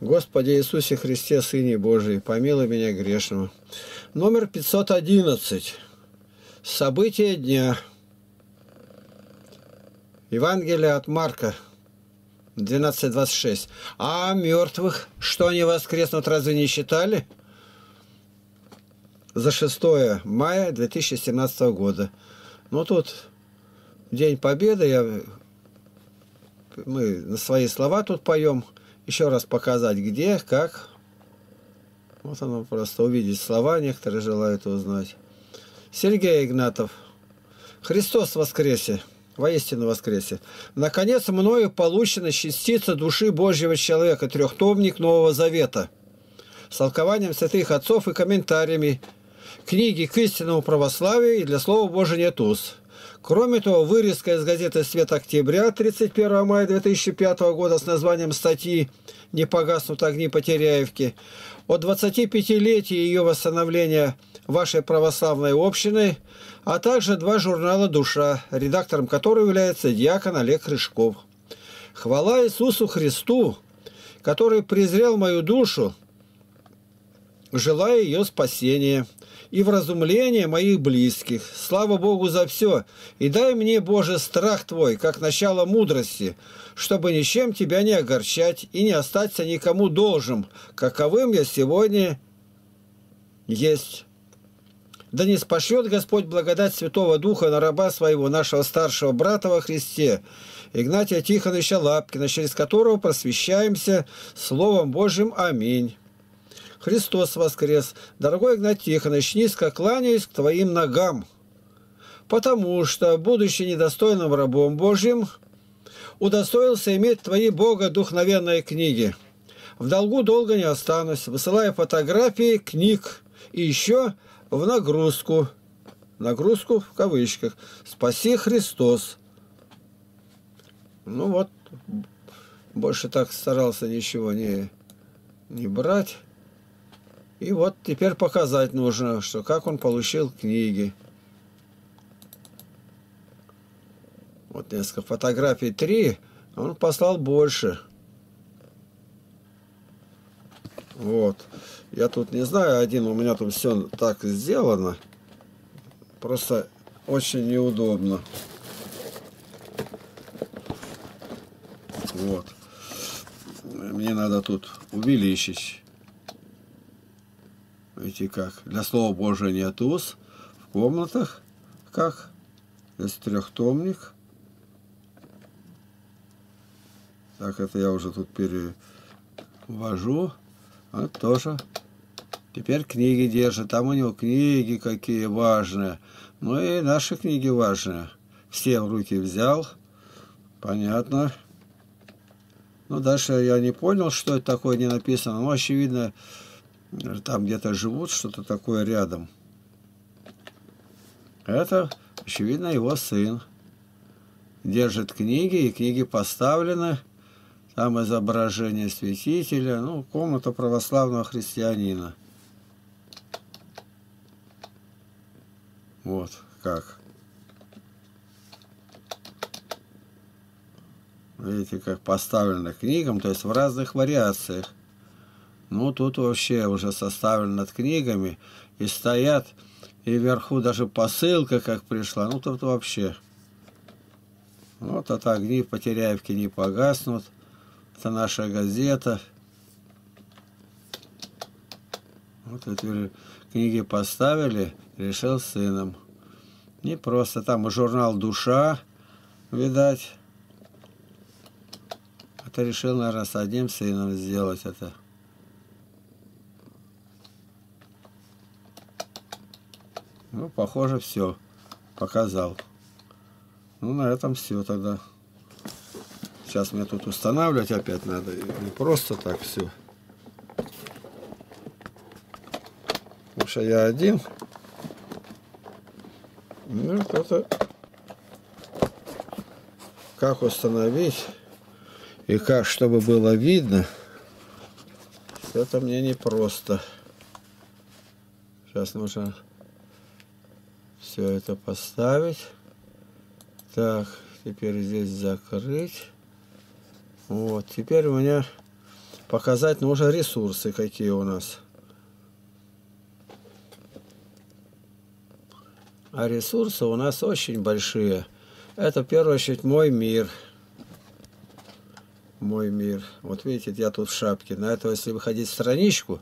Господи Иисусе Христе, Сыне Божий, помилуй меня грешного. Номер 511. События дня. Евангелие от Марка 12.26. А мертвых, что они воскреснут, разве не считали? За 6 мая 2017 года. Ну, тут День Победы, я, мы на свои слова тут поем – еще раз показать, где, как. Вот оно просто увидеть слова, некоторые желают узнать. Сергей Игнатов. Христос воскресе! воистину воскресе. Наконец, мною получена частица души Божьего человека, трехтомник Нового Завета, с толкованием святых отцов и комментариями, книги к истинному православию и для Слова Божия нет уз. Кроме того, вырезка из газеты «Свет октября» 31 мая 2005 года с названием статьи «Не погаснут огни Потеряевки» о 25-летии ее восстановления вашей православной общины, а также два журнала «Душа», редактором которого является диакон Олег Рыжков. «Хвала Иисусу Христу, который презрел мою душу, желая ее спасения» и вразумление моих близких. Слава Богу за все, и дай мне, Боже, страх Твой, как начало мудрости, чтобы ничем Тебя не огорчать и не остаться никому должным, каковым я сегодня есть». Да не спошлет Господь благодать Святого Духа на раба своего, нашего старшего брата во Христе, Игнатия Тихоновича Лапкина, через которого просвещаемся Словом Божьим. Аминь. Христос воскрес! Дорогой Игнатий Тихонович, низко кланяюсь к твоим ногам, потому что, будучи недостойным рабом Божьим, удостоился иметь твои Бога духновенные книги. В долгу долго не останусь, высылая фотографии книг и еще в нагрузку, нагрузку в кавычках, «Спаси Христос». Ну вот, больше так старался ничего не, не брать. И вот теперь показать нужно, что как он получил книги. Вот несколько фотографий, три, он послал больше. Вот. Я тут не знаю, один у меня тут все так сделано. Просто очень неудобно. Вот. Мне надо тут увеличить эти как, для Слова Божия нет уз, в комнатах, как, есть трехтомник. Так, это я уже тут перевожу. А тоже. Теперь книги держит. Там у него книги какие важные. Ну и наши книги важные. Все в руки взял. Понятно. Ну, дальше я не понял, что это такое не написано. Но, ну, очевидно, там где-то живут, что-то такое рядом. Это, очевидно, его сын. Держит книги, и книги поставлены. Там изображение святителя, ну, комната православного христианина. Вот как. Видите, как поставлено книгам, то есть в разных вариациях. Ну, тут вообще уже составлен над книгами, и стоят, и вверху даже посылка как пришла, ну, тут вообще. Вот это огни в Потеряевке не погаснут, это наша газета. Вот эти книги поставили, решил с сыном. Не просто там журнал «Душа», видать. Это решил, наверное, с одним сыном сделать это. Ну, похоже, все. Показал. Ну, на этом все тогда. Сейчас мне тут устанавливать опять надо. Не просто так все. Потому что я один. Ну, это как установить и как, чтобы было видно, это мне непросто. Сейчас нужно все это поставить. Так, теперь здесь закрыть. Вот, теперь у меня показать нужно ресурсы, какие у нас. А ресурсы у нас очень большие. Это, в первую очередь, мой мир. Мой мир. Вот видите, я тут в шапке. На это, если выходить в страничку,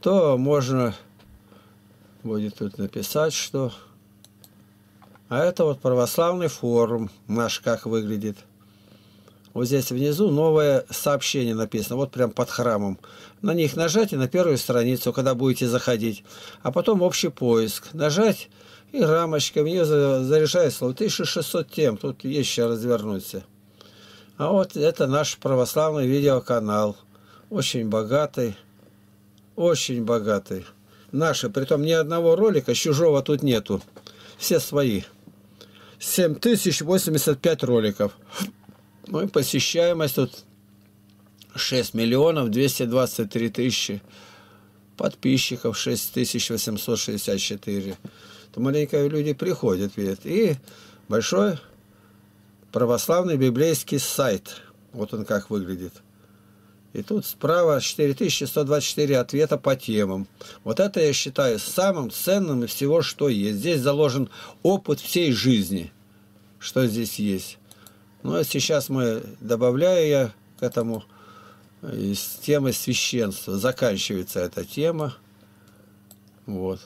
то можно будет тут написать, что а это вот православный форум наш как выглядит. Вот здесь внизу новое сообщение написано, вот прям под храмом. На них нажать и на первую страницу, когда будете заходить. А потом общий поиск. Нажать и рамочка, в нее заряжает слово 1600 тем. Тут есть еще развернуться. А вот это наш православный видеоканал. Очень богатый, очень богатый. Наши, притом ни одного ролика чужого тут нету. Все свои. 7085 роликов. Ну и посещаемость тут 6 миллионов 223 тысячи подписчиков, 6864. То маленько люди приходят, видят. И большой православный библейский сайт. Вот он как выглядит. И тут справа 4124 ответа по темам. Вот это я считаю самым ценным из всего, что есть. Здесь заложен опыт всей жизни, что здесь есть. Ну, а сейчас мы, добавляю я к этому, э, из темы священства. Заканчивается эта тема. Вот.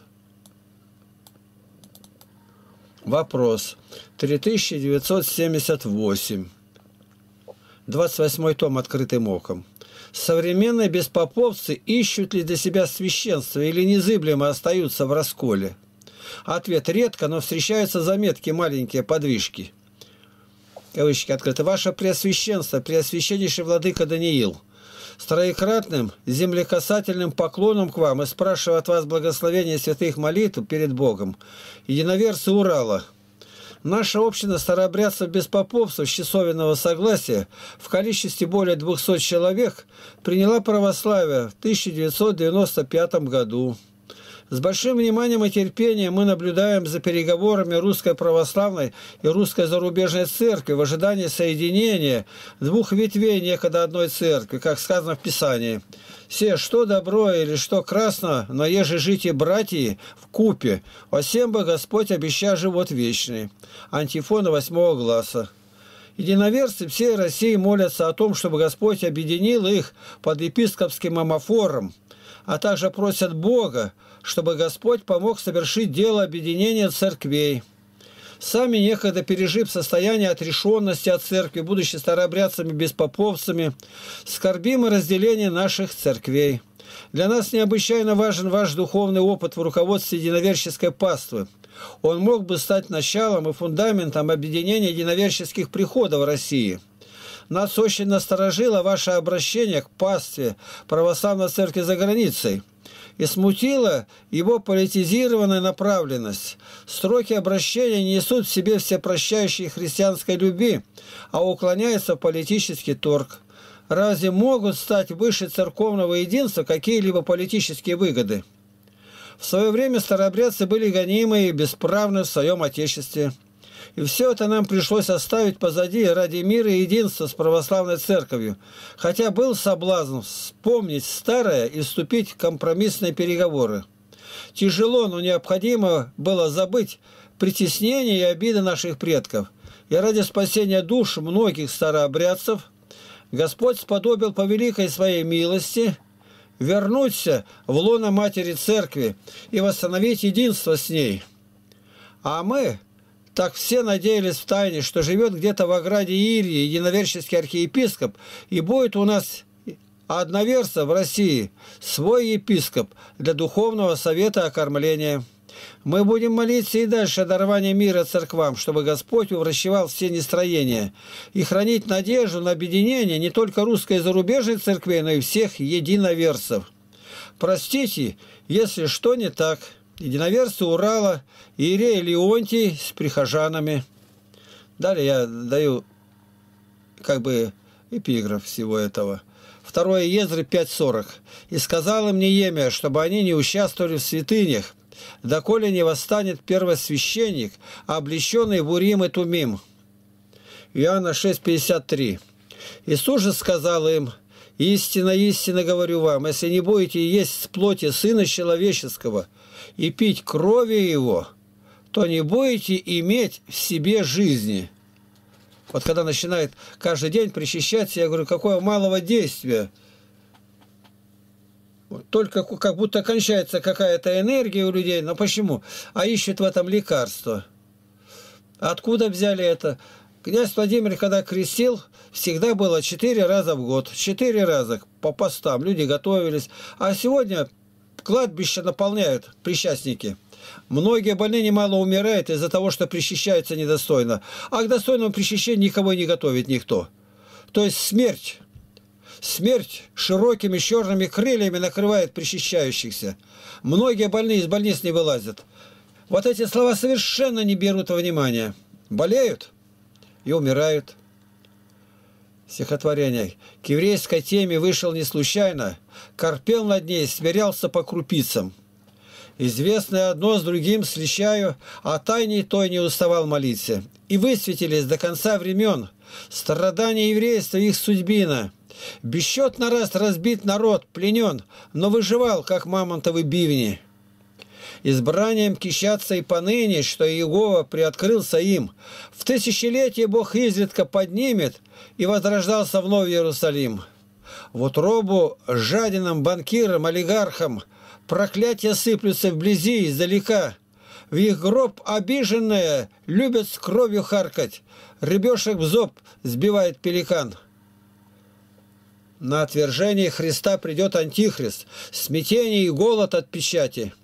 Вопрос. 3978. 28 том «Открытым оком». Современные беспоповцы ищут ли для себя священство или незыблемо остаются в расколе? Ответ редко, но встречаются заметки маленькие подвижки. Кавычки открыты. Ваше Преосвященство, Преосвященнейший Владыка Даниил, с троекратным землекасательным поклоном к вам и спрашиваю от вас благословения святых молитв перед Богом, единоверцы Урала – Наша община старообрядцев без попов часовенного согласия в количестве более 200 человек приняла православие в 1995 году. С большим вниманием и терпением мы наблюдаем за переговорами Русской Православной и Русской Зарубежной Церкви в ожидании соединения двух ветвей некогда одной церкви, как сказано в Писании – все, что добро или что красно, но еже жить и братьи в купе, всем бы Господь обеща живот вечный. Антифона восьмого гласа. Единоверцы всей России молятся о том, чтобы Господь объединил их под епископским амофором, а также просят Бога, чтобы Господь помог совершить дело объединения церквей сами некогда пережив состояние отрешенности от церкви, будучи старообрядцами, беспоповцами, скорбим и разделение наших церквей. Для нас необычайно важен ваш духовный опыт в руководстве единоверческой паствы. Он мог бы стать началом и фундаментом объединения единоверческих приходов России. Нас очень насторожило ваше обращение к пастве православной церкви за границей – и смутила его политизированная направленность. Строки обращения несут в себе все прощающие христианской любви, а уклоняется в политический торг. Разве могут стать выше церковного единства какие-либо политические выгоды? В свое время старообрядцы были гонимы и бесправны в своем отечестве – и все это нам пришлось оставить позади ради мира и единства с православной церковью. Хотя был соблазн вспомнить старое и вступить в компромиссные переговоры. Тяжело, но необходимо было забыть притеснение и обиды наших предков. И ради спасения душ многих старообрядцев Господь сподобил по великой своей милости вернуться в лоно Матери Церкви и восстановить единство с ней. А мы, так все надеялись в тайне, что живет где-то в ограде Ирии единоверческий архиепископ, и будет у нас одноверца в России свой епископ для духовного совета окормления. Мы будем молиться и дальше о даровании мира церквам, чтобы Господь увращевал все нестроения и хранить надежду на объединение не только русской и зарубежной церквей, но и всех единоверцев. Простите, если что не так – единоверцы Урала, Иерей Леонтий с прихожанами. Далее я даю как бы эпиграф всего этого. Второе Езры 5.40. «И сказала мне Емия, чтобы они не участвовали в святынях, доколе не восстанет первосвященник, а облеченный в Урим и Тумим». Иоанна 6.53. Иисус же сказал им, истина истина говорю вам, если не будете есть с плоти Сына Человеческого и пить крови его, то не будете иметь в себе жизни». Вот когда начинает каждый день причащаться, я говорю, какое малого действия. Только как будто кончается какая-то энергия у людей. Но почему? А ищут в этом лекарство. Откуда взяли это? Князь Владимир, когда крестил, всегда было четыре раза в год. Четыре раза по постам. Люди готовились. А сегодня кладбища наполняют причастники. Многие больные немало умирают из-за того, что причащаются недостойно. А к достойному причащению никого не готовит никто. То есть смерть. Смерть широкими черными крыльями накрывает причащающихся. Многие больные из больниц не вылазят. Вот эти слова совершенно не берут во внимание. Болеют и умирают. Стихотворение. К еврейской теме вышел не случайно – корпел над ней, смирялся по крупицам. Известное одно с другим слещаю, а тайней той не уставал молиться. И высветились до конца времен страдания еврейства их судьбина. Бесчетно раз разбит народ, пленен, но выживал, как мамонтовы бивни. Избранием кищаться и поныне, что Иегова приоткрылся им. В тысячелетие Бог изредка поднимет, и возрождался вновь Иерусалим». Вот робу, жадиным банкирам, олигархам проклятия сыплются вблизи, издалека. В их гроб обиженные любят с кровью харкать. Ребешек в зоб сбивает пеликан. На отвержение Христа придет Антихрист, смятение и голод от печати.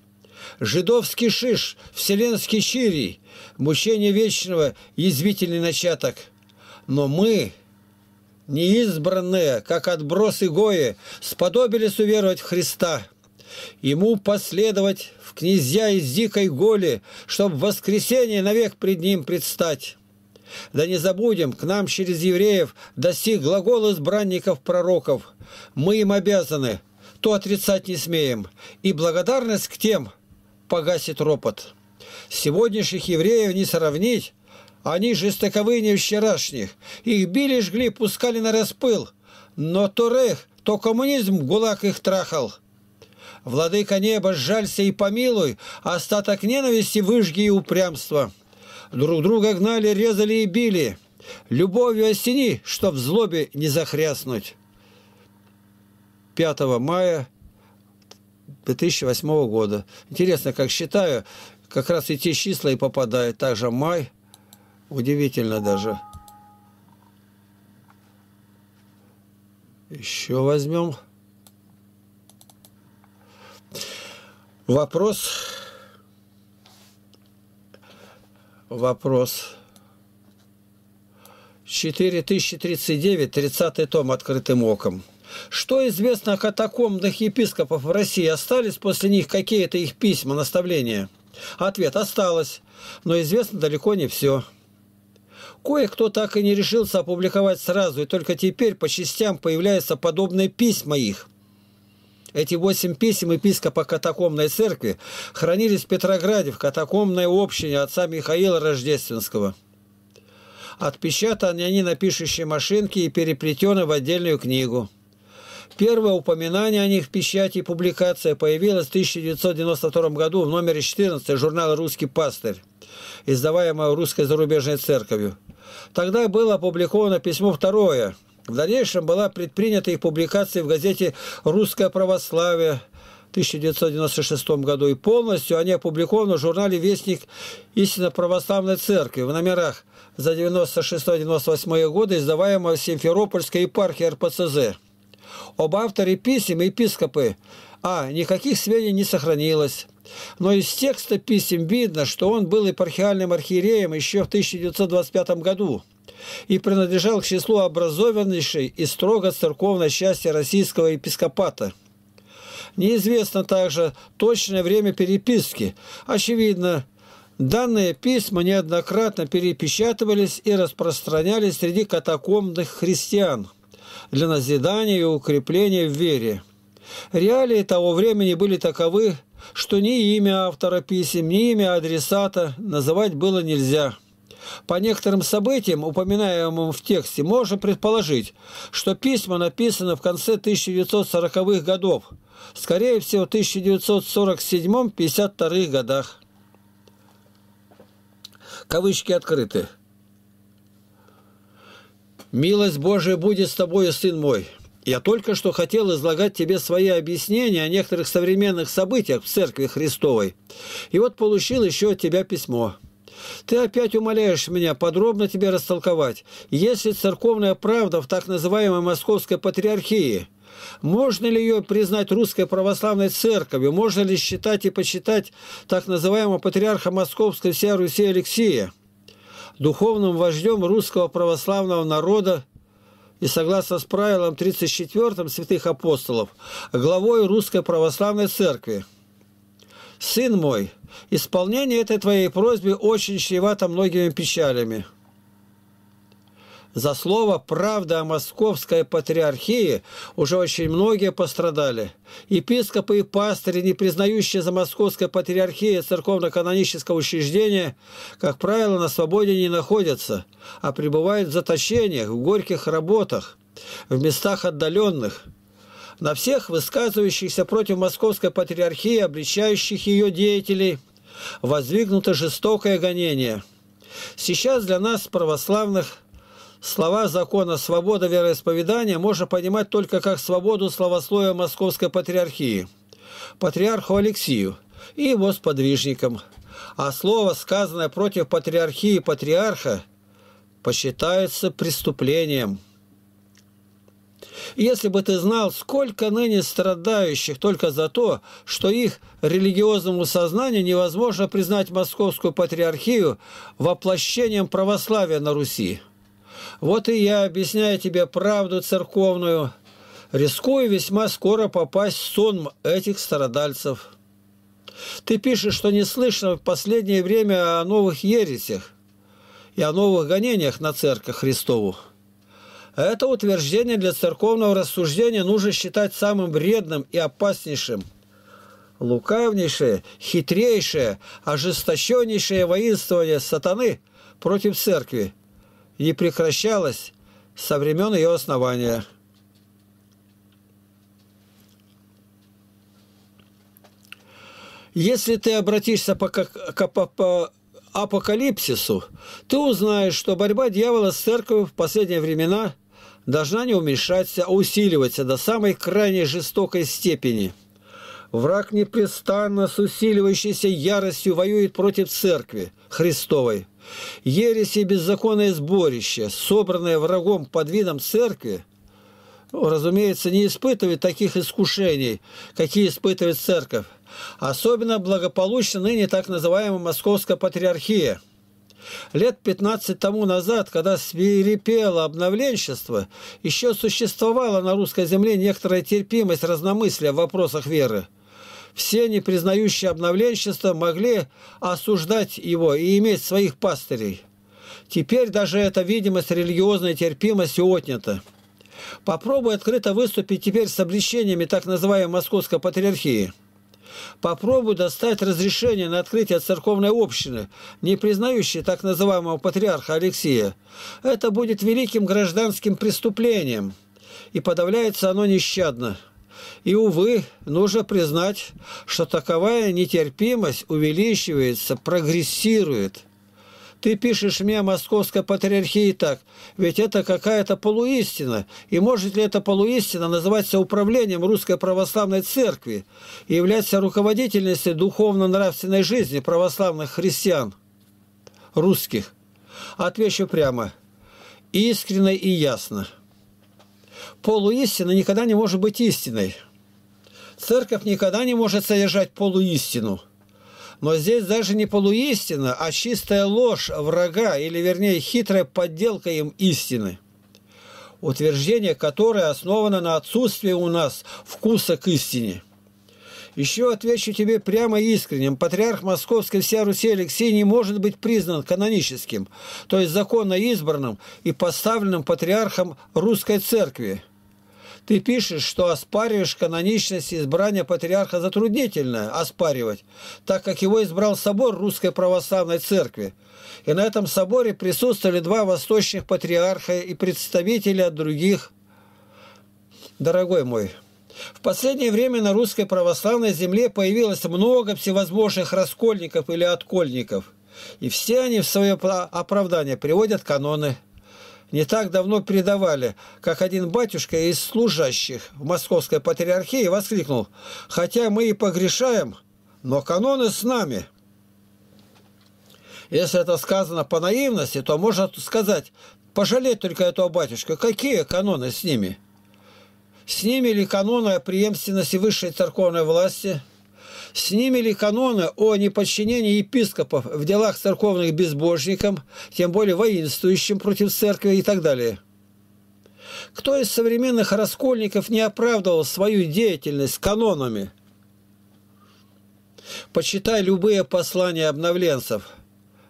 Жидовский шиш, вселенский чирий, мучение вечного, язвительный начаток. Но мы, неизбранные, как отбросы Гои, сподобились уверовать в Христа. Ему последовать в князья из дикой голи, чтобы в воскресенье навек пред ним предстать. Да не забудем, к нам через евреев достиг глагол избранников пророков. Мы им обязаны, то отрицать не смеем, и благодарность к тем погасит ропот. Сегодняшних евреев не сравнить, они же жестоковы не вчерашних. Их били, жгли, пускали на распыл. Но то рех, то коммунизм в их трахал. Владыка неба, сжалься и помилуй, остаток ненависти выжги и упрямства. Друг друга гнали, резали и били. Любовью осени, чтоб в злобе не захряснуть. 5 мая 2008 года. Интересно, как считаю, как раз и те числа и попадают. Также май Удивительно даже. Еще возьмем. Вопрос. Вопрос. 4039, 30 том «Открытым оком». Что известно о катакомных епископов в России? Остались после них какие-то их письма, наставления? Ответ – осталось, но известно далеко не все. Кое-кто так и не решился опубликовать сразу, и только теперь по частям появляются подобные письма их. Эти восемь писем епископа катакомной церкви хранились в Петрограде в катакомной общине отца Михаила Рождественского. Отпечатаны они на пишущей машинке и переплетены в отдельную книгу. Первое упоминание о них в печати и публикация появилась в 1992 году в номере 14 журнала «Русский пастырь», издаваемого Русской зарубежной церковью. Тогда было опубликовано письмо второе. В дальнейшем была предпринята их публикация в газете «Русское православие», 1996 году и полностью они опубликованы в журнале «Вестник истинно православной церкви» в номерах за 1996-1998 годы, издаваемого Симферопольской епархией РПЦЗ. Об авторе писем епископы А. Никаких сведений не сохранилось. Но из текста писем видно, что он был епархиальным архиереем еще в 1925 году и принадлежал к числу образованнейшей и строго церковной части российского епископата. Неизвестно также точное время переписки. Очевидно, данные письма неоднократно перепечатывались и распространялись среди катакомных христиан для назидания и укрепления в вере. Реалии того времени были таковы, что ни имя автора писем, ни имя адресата называть было нельзя. По некоторым событиям, упоминаемым в тексте, можно предположить, что письма написаны в конце 1940-х годов, скорее всего, в 1947-52 годах. Кавычки открыты. «Милость Божия будет с тобою, сын мой. Я только что хотел излагать тебе свои объяснения о некоторых современных событиях в Церкви Христовой. И вот получил еще от тебя письмо. Ты опять умоляешь меня подробно тебе растолковать, есть ли церковная правда в так называемой Московской Патриархии? Можно ли ее признать русской православной церковью? Можно ли считать и почитать так называемого патриарха Московской всея Руси Алексея? духовным вождем русского православного народа и, согласно с правилам 34 святых апостолов, главой Русской Православной Церкви. «Сын мой, исполнение этой твоей просьбы очень чревато многими печалями». За слово «правда» о московской патриархии уже очень многие пострадали. Епископы и пастыри, не признающие за московской патриархией церковно-каноническое учреждение, как правило, на свободе не находятся, а пребывают в заточениях, в горьких работах, в местах отдаленных – на всех высказывающихся против московской патриархии, обличающих ее деятелей, возвигнуто жестокое гонение. Сейчас для нас, православных, Слова закона «свобода вероисповедания» можно понимать только как свободу словословия Московской Патриархии, патриарху Алексию и его сподвижникам. А слово, сказанное против патриархии патриарха, посчитается преступлением. Если бы ты знал, сколько ныне страдающих только за то, что их религиозному сознанию невозможно признать московскую патриархию воплощением православия на Руси – вот и я объясняю тебе правду церковную, рискую весьма скоро попасть в сон этих страдальцев. Ты пишешь, что не слышно в последнее время о новых ересях и о новых гонениях на церковь Христову. Это утверждение для церковного рассуждения нужно считать самым вредным и опаснейшим. Лукавнейшее, хитрейшее, ожесточеннейшее воинствование сатаны против церкви – не прекращалась со времен ее основания. Если ты обратишься по, к, по, по апокалипсису, ты узнаешь, что борьба дьявола с церковью в последние времена должна не уменьшаться, а усиливаться до самой крайней жестокой степени. Враг непрестанно с усиливающейся яростью воюет против церкви Христовой – Ереси и беззаконное сборище, собранное врагом под видом церкви, ну, разумеется, не испытывает таких искушений, какие испытывает церковь. Особенно благополучно ныне так называемая Московская патриархия – Лет 15 тому назад, когда свирепело обновленчество, еще существовала на русской земле некоторая терпимость разномыслия в вопросах веры все не непризнающие обновленчество могли осуждать его и иметь своих пастырей. Теперь даже эта видимость религиозной терпимости отнята. Попробуй открыто выступить теперь с обличениями так называемой Московской Патриархии. Попробуй достать разрешение на открытие церковной общины, не признающей так называемого патриарха Алексея. Это будет великим гражданским преступлением, и подавляется оно нещадно. И, увы, нужно признать, что таковая нетерпимость увеличивается, прогрессирует. Ты пишешь мне о московской патриархии так, ведь это какая-то полуистина. И может ли эта полуистина называться управлением Русской Православной Церкви и являться руководительницей духовно-нравственной жизни православных христиан, русских? Отвечу прямо, искренне и ясно полуистина никогда не может быть истиной. Церковь никогда не может содержать полуистину. Но здесь даже не полуистина, а чистая ложь врага, или вернее хитрая подделка им истины. Утверждение, которое основано на отсутствии у нас вкуса к истине. Еще отвечу тебе прямо искренним. Патриарх Московской вся Руси Алексей не может быть признан каноническим, то есть законно избранным и поставленным патриархом Русской Церкви – ты пишешь, что оспариваешь каноничность избрания патриарха затруднительно оспаривать, так как его избрал собор Русской Православной Церкви. И на этом соборе присутствовали два восточных патриарха и представители от других. Дорогой мой, в последнее время на русской православной земле появилось много всевозможных раскольников или откольников, и все они в свое оправдание приводят каноны не так давно передавали, как один батюшка из служащих в Московской Патриархии воскликнул, «Хотя мы и погрешаем, но каноны с нами». Если это сказано по наивности, то можно сказать, пожалеть только этого батюшка, какие каноны с ними? С ними ли каноны о преемственности высшей церковной власти – с ними ли каноны о неподчинении епископов в делах церковных безбожникам, тем более воинствующим против церкви и так далее. Кто из современных раскольников не оправдывал свою деятельность канонами? Почитай любые послания обновленцев,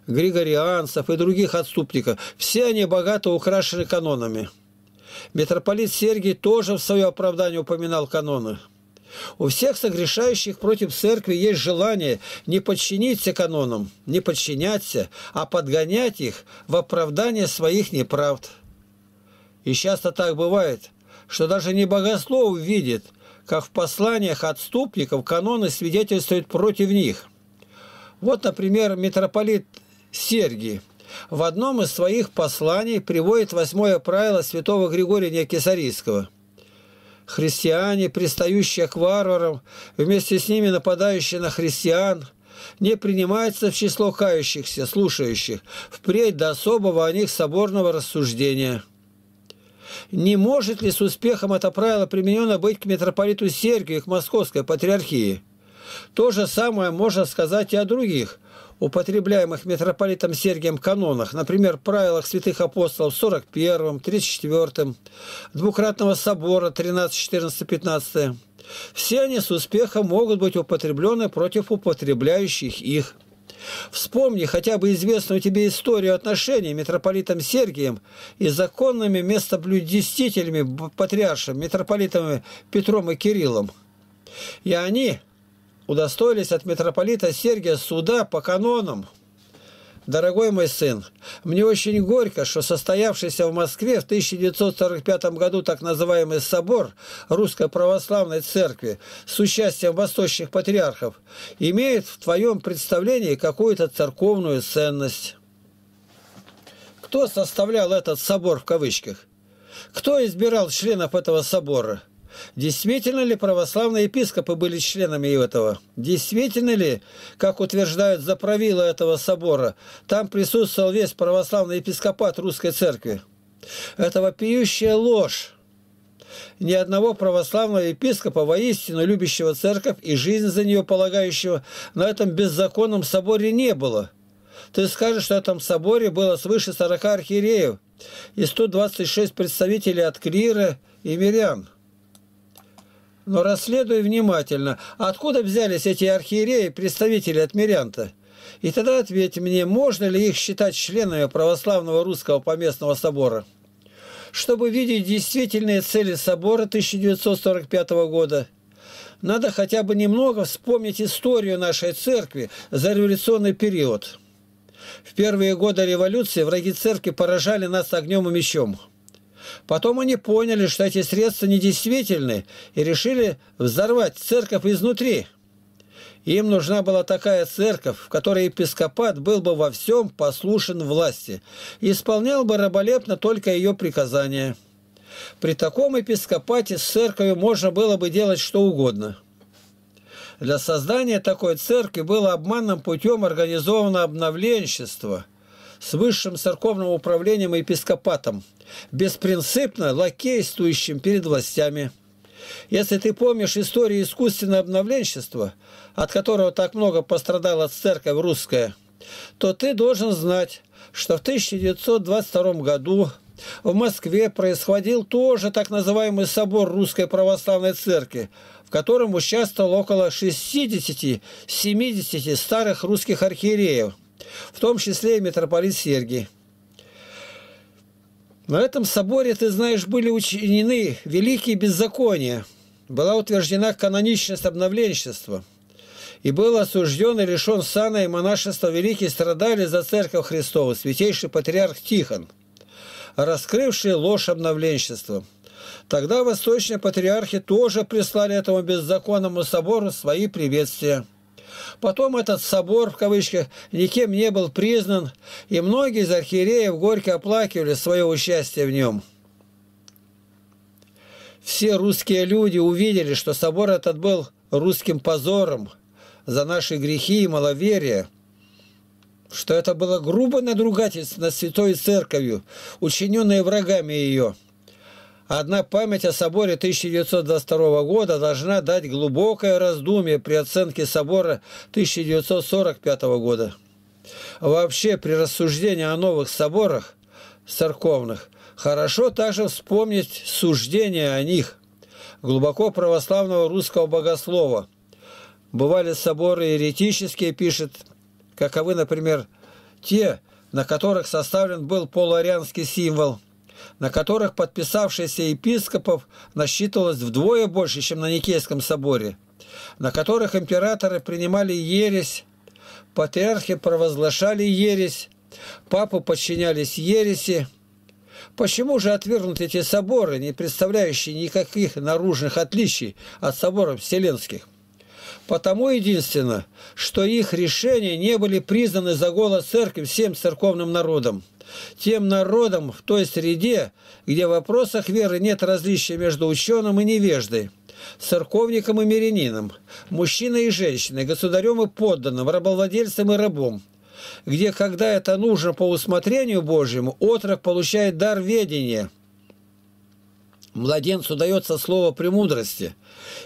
григорианцев и других отступников. Все они богато украшены канонами. Митрополит Сергий тоже в свое оправдание упоминал каноны. У всех согрешающих против церкви есть желание не подчиниться канонам, не подчиняться, а подгонять их в оправдание своих неправд. И часто так бывает, что даже не богослов видит, как в посланиях отступников каноны свидетельствуют против них. Вот, например, митрополит Сергий в одном из своих посланий приводит восьмое правило святого Григория Некесарийского – христиане, пристающие к варварам, вместе с ними нападающие на христиан, не принимаются в число кающихся, слушающих, впредь до особого о них соборного рассуждения. Не может ли с успехом это правило применено быть к митрополиту Сергию и к московской патриархии? То же самое можно сказать и о других – употребляемых митрополитом Сергием канонах, например, правилах святых апостолов 41, 34, Двукратного собора 13, 14, 15, все они с успехом могут быть употреблены против употребляющих их. Вспомни хотя бы известную тебе историю отношений митрополитом Сергием и законными местоблюдистителями патриаршем, митрополитами Петром и Кириллом. И они, удостоились от митрополита Сергия суда по канонам. Дорогой мой сын, мне очень горько, что состоявшийся в Москве в 1945 году так называемый собор Русской Православной Церкви с участием восточных патриархов имеет в твоем представлении какую-то церковную ценность. Кто составлял этот собор в кавычках? Кто избирал членов этого собора? Действительно ли православные епископы были членами этого? Действительно ли, как утверждают заправила этого собора, там присутствовал весь православный епископат Русской Церкви? Это вопиющая ложь ни одного православного епископа, воистину любящего церковь и жизнь за нее полагающего, на этом беззаконном соборе не было. Ты скажешь, что в этом соборе было свыше 40 архиереев и 126 представителей от клира и мирян. Но расследуй внимательно, откуда взялись эти архиереи, представители от Мирянта? И тогда ответь мне, можно ли их считать членами православного русского поместного собора? Чтобы видеть действительные цели собора 1945 года, надо хотя бы немного вспомнить историю нашей церкви за революционный период. В первые годы революции враги церкви поражали нас огнем и мечом. Потом они поняли, что эти средства недействительны и решили взорвать церковь изнутри. Им нужна была такая церковь, в которой епископат был бы во всем послушен власти и исполнял бы раболепно только ее приказания. При таком епископате с церковью можно было бы делать что угодно. Для создания такой церкви было обманным путем организовано обновленчество – с высшим церковным управлением и епископатом, беспринципно лакействующим перед властями. Если ты помнишь историю искусственного обновленчества, от которого так много пострадала церковь русская, то ты должен знать, что в 1922 году в Москве происходил тоже так называемый собор Русской Православной Церкви, в котором участвовало около 60-70 старых русских архиереев – в том числе и митрополит Сергий. На этом соборе, ты знаешь, были учинены великие беззакония, была утверждена каноничность обновленчества, и был осужден и лишен сана и монашества великий страдали за церковь Христову, святейший патриарх Тихон, раскрывший ложь обновленчества. Тогда восточные патриархи тоже прислали этому беззаконному собору свои приветствия – Потом этот собор, в кавычках, никем не был признан, и многие из архиереев горько оплакивали свое участие в нем. Все русские люди увидели, что собор этот был русским позором за наши грехи и маловерие, что это было грубое надругательство над Святой Церковью, учиненное врагами ее – Одна память о соборе 1922 года должна дать глубокое раздумье при оценке собора 1945 года. Вообще, при рассуждении о новых соборах церковных, хорошо также вспомнить суждение о них глубоко православного русского богослова. Бывали соборы еретические, пишет, каковы, например, те, на которых составлен был полуарианский символ – на которых подписавшиеся епископов насчитывалось вдвое больше, чем на Никейском соборе, на которых императоры принимали ересь, патриархи провозглашали ересь, папы подчинялись ереси. Почему же отвергнуты эти соборы, не представляющие никаких наружных отличий от соборов вселенских? Потому единственно, что их решения не были признаны за голос церкви всем церковным народом тем народом в той среде, где в вопросах веры нет различия между ученым и невеждой, церковником и мирянином, мужчиной и женщиной, государем и подданным, рабовладельцем и рабом, где, когда это нужно по усмотрению Божьему, отрок получает дар ведения – Младенцу дается слово премудрости.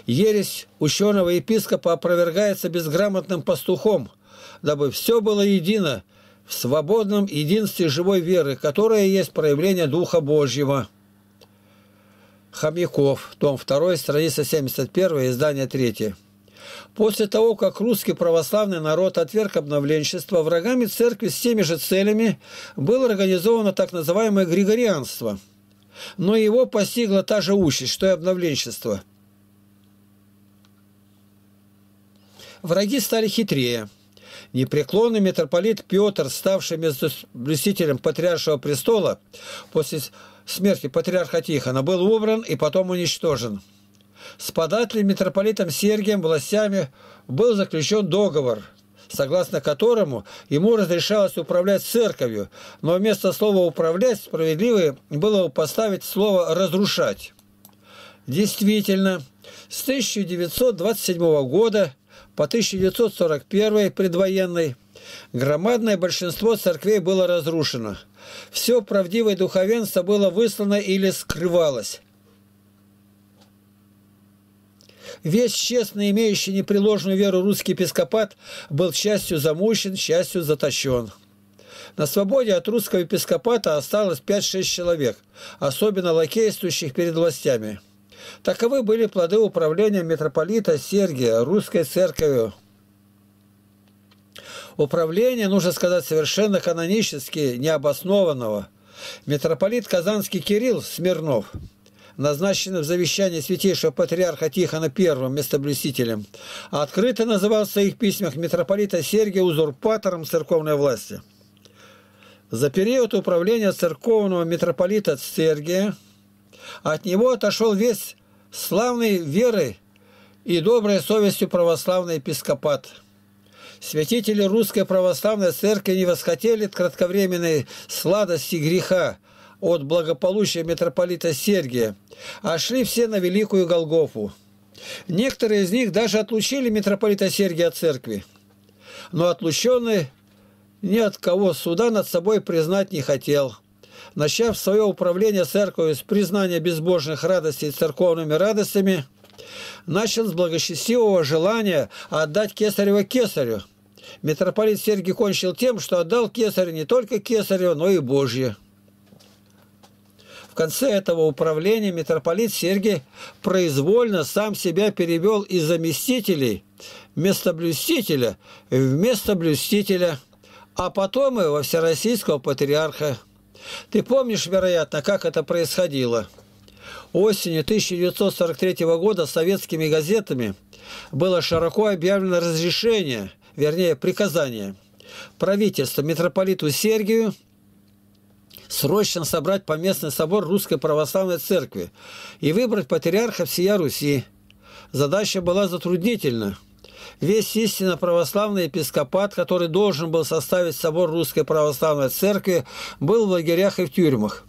Ересь ученого епископа опровергается безграмотным пастухом, дабы все было едино, в свободном единстве живой веры, которая есть проявление Духа Божьего. Хомяков, том 2, страница 71, издание 3. После того, как русский православный народ отверг обновленчество, врагами церкви с теми же целями было организовано так называемое григорианство. Но его постигла та же участь, что и обновленчество. Враги стали хитрее – Непреклонный митрополит Петр, ставший блюстителем патриаршего престола после смерти патриарха Тихона, был убран и потом уничтожен. С подателем митрополитом Сергием властями был заключен договор, согласно которому ему разрешалось управлять церковью, но вместо слова «управлять» справедливо было поставить слово «разрушать». Действительно, с 1927 года по 1941 предвоенной громадное большинство церквей было разрушено. Все правдивое духовенство было выслано или скрывалось. Весь честно имеющий непреложную веру русский епископат был частью замущен, частью затащен. На свободе от русского епископата осталось 5-6 человек, особенно лакействующих перед властями. Таковы были плоды управления митрополита Сергия русской церковью. Управление, нужно сказать, совершенно канонически необоснованного. Митрополит Казанский Кирилл Смирнов – назначенный в завещании святейшего патриарха Тихона I местоблюстителем, открыто называл в своих письмах митрополита Сергия узурпатором церковной власти. За период управления церковного митрополита Сергия от него отошел весь славный верой и доброй совестью православный епископат. Святители Русской Православной Церкви не восхотели от кратковременной сладости греха, от благополучия митрополита Сергия, а шли все на Великую Голгофу. Некоторые из них даже отлучили митрополита Сергия от церкви, но отлученный ни от кого суда над собой признать не хотел – начав свое управление церковью с признания безбожных радостей церковными радостями, начал с благочестивого желания отдать кесарево кесарю. Митрополит Сергий кончил тем, что отдал кесарю не только кесарево, но и Божье. В конце этого управления митрополит Сергий произвольно сам себя перевел из заместителей вместо местоблюстителя в местоблюстителя, а потом и во всероссийского патриарха. Ты помнишь, вероятно, как это происходило? Осенью 1943 года советскими газетами было широко объявлено разрешение, вернее приказание правительства митрополиту Сергию срочно собрать поместный собор Русской Православной Церкви и выбрать патриарха всея Руси. Задача была затруднительна – весь истинно православный епископат, который должен был составить собор Русской Православной Церкви, был в лагерях и в тюрьмах.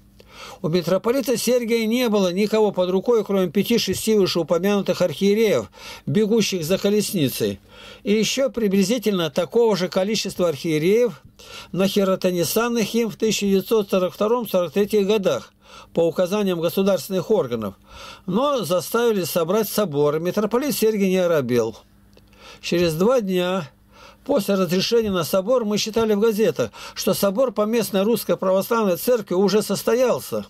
У митрополита Сергия не было никого под рукой, кроме пяти-шести вышеупомянутых архиереев, бегущих за колесницей, и еще приблизительно такого же количества архиереев на хиротонесанных им в 1942-43 годах по указаниям государственных органов, но заставили собрать собор. Митрополит Сергий не оробел. Через два дня После разрешения на собор мы считали в газетах, что собор по местной русской православной церкви уже состоялся,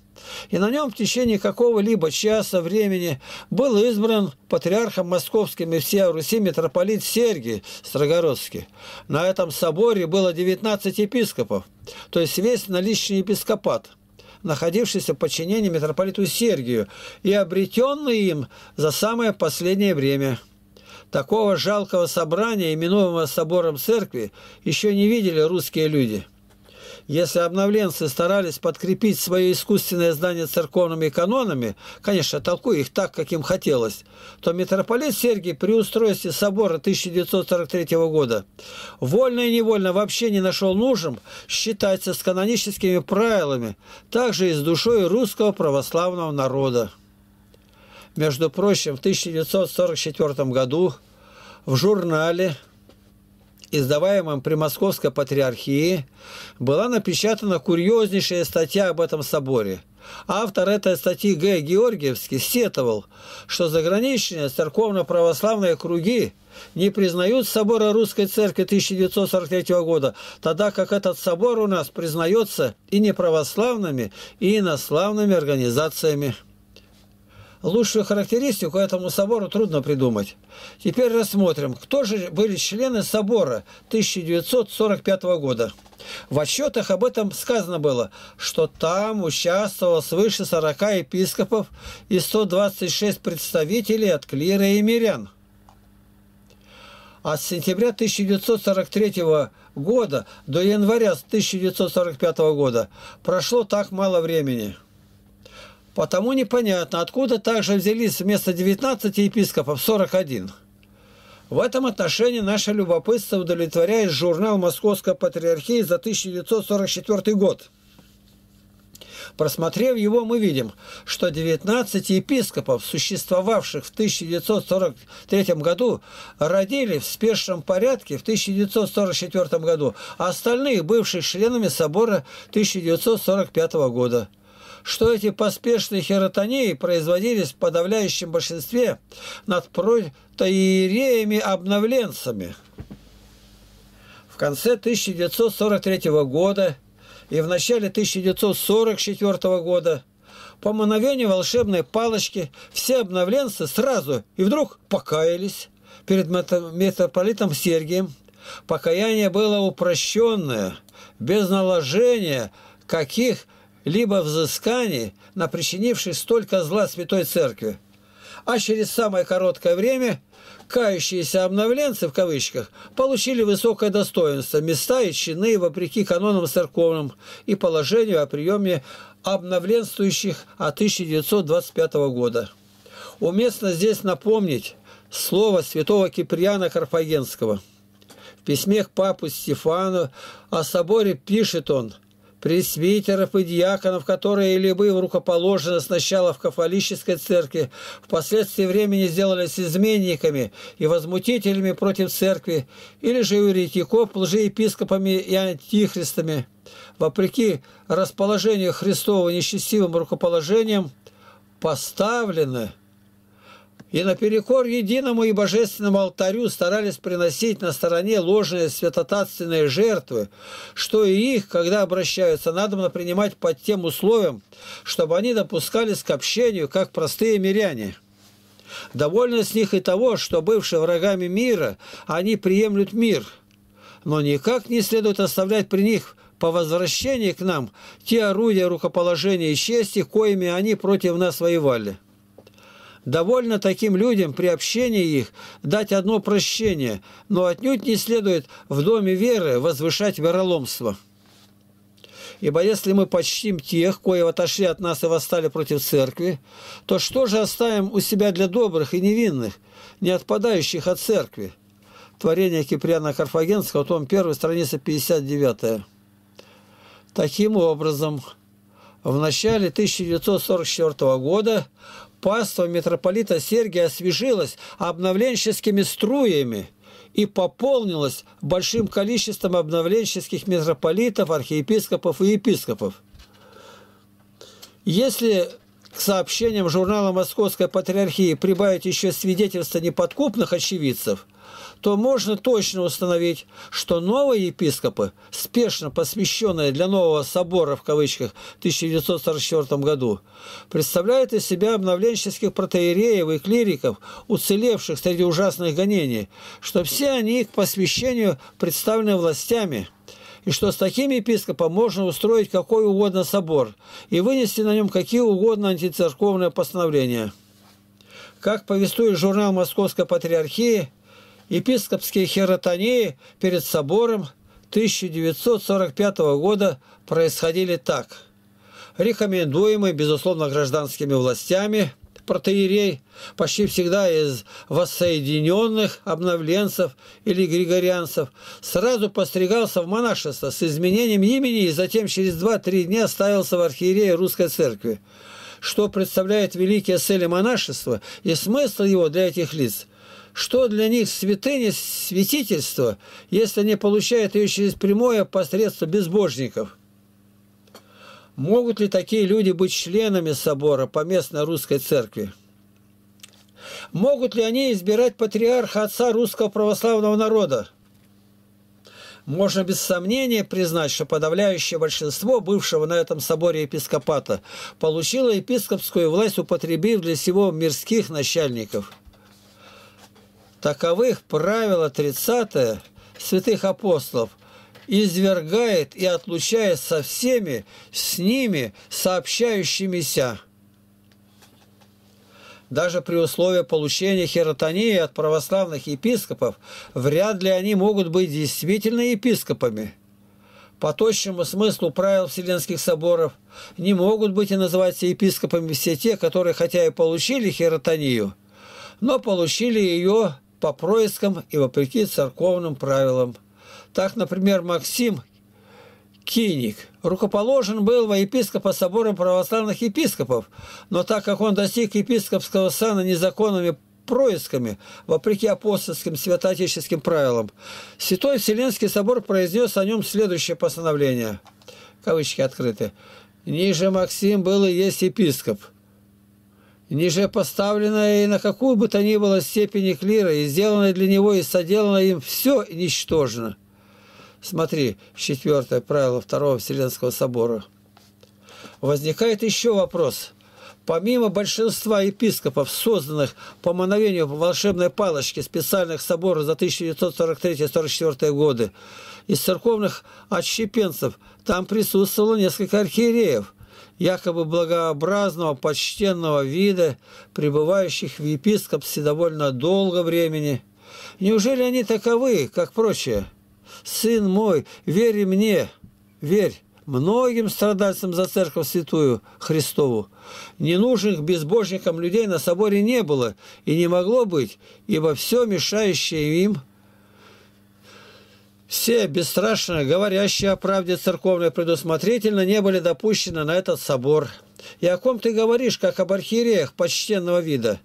и на нем в течение какого-либо часа времени был избран патриархом московским и всея Руси митрополит Сергий Строгородский. На этом соборе было 19 епископов, то есть весь наличный епископат находившийся в подчинении митрополиту Сергию и обретенный им за самое последнее время – Такого жалкого собрания, именуемого собором церкви, еще не видели русские люди. Если обновленцы старались подкрепить свое искусственное здание церковными канонами, конечно, толкуя их так, как им хотелось, то митрополит Сергий при устройстве собора 1943 года вольно и невольно вообще не нашел нужным считаться с каноническими правилами, также и с душой русского православного народа. Между прочим, в 1944 году в журнале, издаваемом при Московской Патриархии, была напечатана курьезнейшая статья об этом соборе. Автор этой статьи Г. Георгиевский сетовал, что заграничные церковно-православные круги не признают собора Русской Церкви 1943 года, тогда как этот собор у нас признается и неправославными, и инославными организациями лучшую характеристику этому собору трудно придумать. Теперь рассмотрим, кто же были члены собора 1945 года. В отчетах об этом сказано было, что там участвовало свыше 40 епископов и 126 представителей от клира и мирян. А с сентября 1943 года до января 1945 года прошло так мало времени – Потому непонятно, откуда также взялись вместо 19 епископов 41. В этом отношении наше любопытство удовлетворяет журнал Московской патриархии за 1944 год. Просмотрев его, мы видим, что 19 епископов, существовавших в 1943 году, родили в спешном порядке в 1944 году, а остальные бывшие членами собора 1945 года – что эти поспешные херотонии производились в подавляющем большинстве над протоиереями-обновленцами. В конце 1943 года и в начале 1944 года по мановению волшебной палочки все обновленцы сразу и вдруг покаялись перед митрополитом Сергием. Покаяние было упрощенное, без наложения каких-то либо взыскании на причинивший столько зла Святой Церкви. А через самое короткое время «кающиеся обновленцы» в кавычках получили высокое достоинство, места и чины вопреки канонам церковным и положению о приеме обновленствующих от 1925 года. Уместно здесь напомнить слово святого Киприана Карфагенского. В письме к папу Стефану о соборе пишет он – пресвитеров и диаконов, которые или либо рукоположены сначала в кафолической церкви, впоследствии времени сделались изменниками и возмутителями против церкви, или же еретиков, лжеепископами и антихристами. Вопреки расположению Христова нечестивым рукоположением поставлены – и наперекор единому и божественному алтарю старались приносить на стороне ложные святотатственные жертвы, что и их, когда обращаются, надо принимать под тем условием, чтобы они допускались к общению, как простые миряне. Довольно с них и того, что, бывшие врагами мира, они приемлют мир, но никак не следует оставлять при них по возвращении к нам те орудия рукоположения и чести, коими они против нас воевали. Довольно таким людям при общении их дать одно прощение, но отнюдь не следует в доме веры возвышать вероломство. Ибо если мы почтим тех, кои отошли от нас и восстали против церкви, то что же оставим у себя для добрых и невинных, не отпадающих от церкви? Творение Киприана Карфагенского, том 1, страница 59. Таким образом, в начале 1944 года паства митрополита Сергия освежилась обновленческими струями и пополнилась большим количеством обновленческих митрополитов, архиепископов и епископов. Если к сообщениям журнала Московской Патриархии прибавить еще свидетельства неподкупных очевидцев – то можно точно установить, что новые епископы, спешно посвященные для нового собора в кавычках в 1944 году, представляют из себя обновленческих протеереев и клириков, уцелевших среди ужасных гонений, что все они к посвящению представлены властями – и что с таким епископом можно устроить какой угодно собор и вынести на нем какие угодно антицерковные постановления. Как повествует журнал Московской Патриархии, епископские хиротонии перед собором 1945 года происходили так. Рекомендуемый, безусловно, гражданскими властями протеерей, почти всегда из воссоединенных обновленцев или григорианцев, сразу постригался в монашество с изменением имени и затем через 2-3 дня ставился в архиерее русской церкви что представляет великие цели монашества и смысл его для этих лиц, что для них святыня, святительство, если они получают ее через прямое посредство безбожников? Могут ли такие люди быть членами собора по местной русской церкви? Могут ли они избирать патриарха отца русского православного народа? можно без сомнения признать, что подавляющее большинство бывшего на этом соборе епископата получило епископскую власть, употребив для всего мирских начальников. Таковых правило 30 святых апостолов извергает и отлучает со всеми с ними сообщающимися. Даже при условии получения херотонии от православных епископов вряд ли они могут быть действительно епископами. По точному смыслу правил Вселенских соборов не могут быть и называться епископами все те, которые хотя и получили херотонию, но получили ее по проискам и вопреки церковным правилам. Так, например, Максим Киник рукоположен был во епископа собором православных епископов, но так как он достиг епископского сана незаконными происками, вопреки апостольским святоотеческим правилам, Святой Вселенский собор произнес о нем следующее постановление. Кавычки открыты. «Ниже Максим был и есть епископ, ниже поставленное и на какую бы то ни было степени клира, и сделанное для него, и соделанное им, все ничтожно. Смотри, четвертое правило Второго Вселенского Собора. Возникает еще вопрос. Помимо большинства епископов, созданных по мановению волшебной палочки специальных соборов за 1943-1944 годы, из церковных отщепенцев там присутствовало несколько архиереев – якобы благообразного, почтенного вида, пребывающих в епископстве довольно долго времени. Неужели они таковы, как прочие? Сын мой, верь мне, верь многим страдальцам за церковь святую Христову. Ненужных безбожникам людей на соборе не было и не могло быть, ибо все мешающее им все бесстрашно говорящие о правде церковной предусмотрительно не были допущены на этот собор. И о ком ты говоришь, как об архиереях почтенного вида?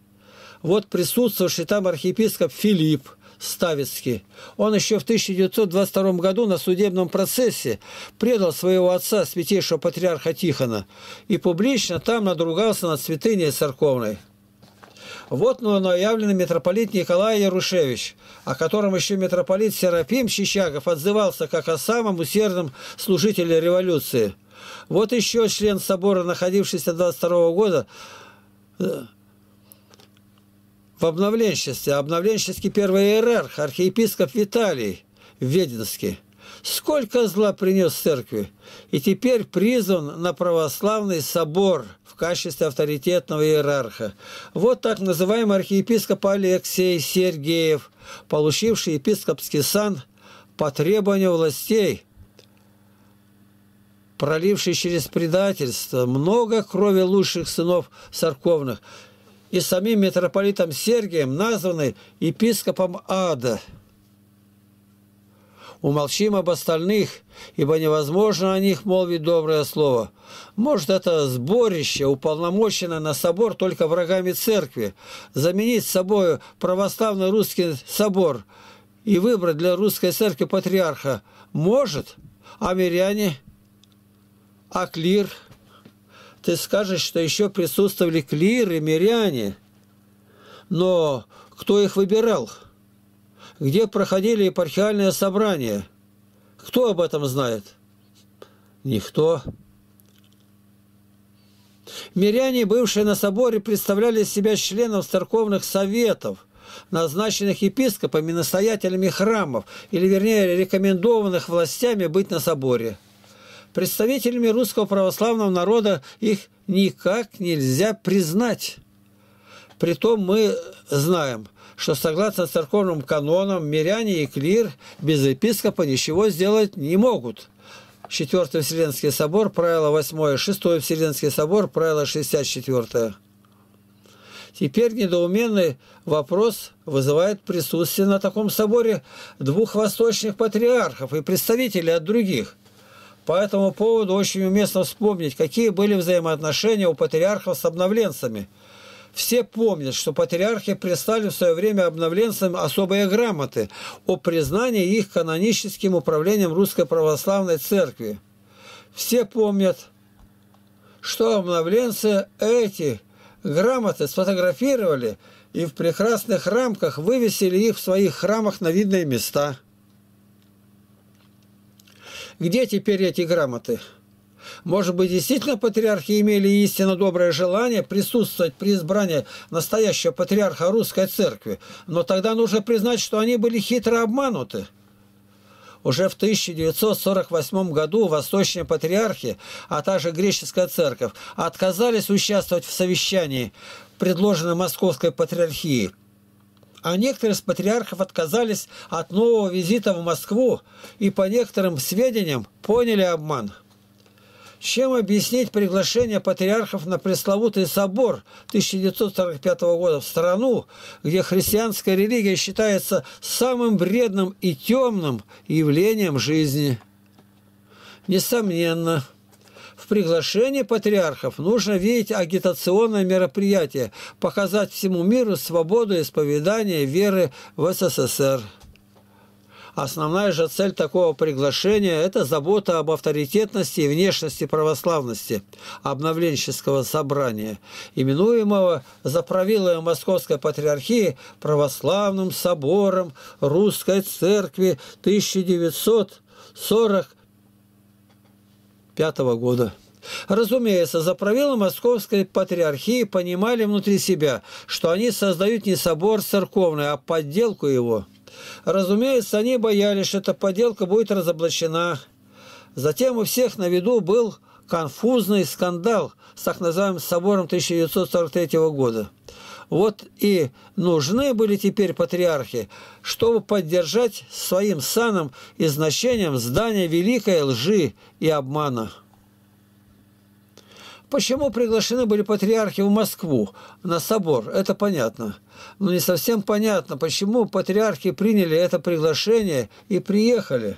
Вот присутствовавший там архиепископ Филипп Ставицкий. Он еще в 1922 году на судебном процессе предал своего отца, святейшего патриарха Тихона, и публично там надругался над святыней церковной. Вот ну, но наявленный митрополит Николай Ярушевич, о котором еще митрополит Серафим Чищагов отзывался как о самом усердном служителе революции. Вот еще член собора, находившийся 22 года, э, в обновленчестве, обновленческий первый иерарх, архиепископ Виталий Веденский. Сколько зла принес церкви, и теперь призван на православный собор – качестве авторитетного иерарха. Вот так называемый архиепископ Алексей Сергеев, получивший епископский сан по требованию властей, проливший через предательство много крови лучших сынов церковных, и самим митрополитом Сергием, названный епископом Ада – Умолчим об остальных, ибо невозможно о них молвить доброе слово. Может, это сборище, уполномоченное на собор только врагами церкви, заменить собою православный русский собор и выбрать для русской церкви патриарха? Может, а миряне, а клир? Ты скажешь, что еще присутствовали клиры, миряне, но кто их выбирал?» где проходили епархиальные собрания. Кто об этом знает? Никто. Миряне, бывшие на соборе, представляли себя членов церковных советов, назначенных епископами, настоятелями храмов, или, вернее, рекомендованных властями быть на соборе. Представителями русского православного народа их никак нельзя признать. Притом мы знаем, что согласно церковным канонам миряне и клир без епископа ничего сделать не могут. Четвертый Вселенский собор, правило 8, Шестой Вселенский собор, правило 64. Теперь недоуменный вопрос вызывает присутствие на таком соборе двух восточных патриархов и представителей от других. По этому поводу очень уместно вспомнить, какие были взаимоотношения у патриархов с обновленцами – все помнят, что патриархи прислали в свое время обновленцам особые грамоты о признании их каноническим управлением Русской Православной Церкви. Все помнят, что обновленцы эти грамоты сфотографировали и в прекрасных рамках вывесили их в своих храмах на видные места. Где теперь эти грамоты? Может быть, действительно патриархи имели истинно доброе желание присутствовать при избрании настоящего патриарха русской церкви, но тогда нужно признать, что они были хитро обмануты. Уже в 1948 году восточные патриархи, а также греческая церковь, отказались участвовать в совещании, предложенном Московской патриархией. А некоторые из патриархов отказались от нового визита в Москву и, по некоторым сведениям, поняли обман – чем объяснить приглашение патриархов на пресловутый собор 1945 года в страну, где христианская религия считается самым вредным и темным явлением жизни? Несомненно, в приглашении патриархов нужно видеть агитационное мероприятие, показать всему миру свободу исповедания веры в СССР. Основная же цель такого приглашения – это забота об авторитетности и внешности православности обновленческого собрания, именуемого за правилами Московской Патриархии Православным собором Русской Церкви 1945 года. Разумеется, за правила Московской Патриархии понимали внутри себя, что они создают не собор церковный, а подделку его – Разумеется, они боялись, что эта поделка будет разоблачена. Затем у всех на виду был конфузный скандал с так называемым собором 1943 года. Вот и нужны были теперь патриархи, чтобы поддержать своим саном и значением здание великой лжи и обмана. Почему приглашены были патриархи в Москву на собор, это понятно. Но не совсем понятно, почему патриархи приняли это приглашение и приехали.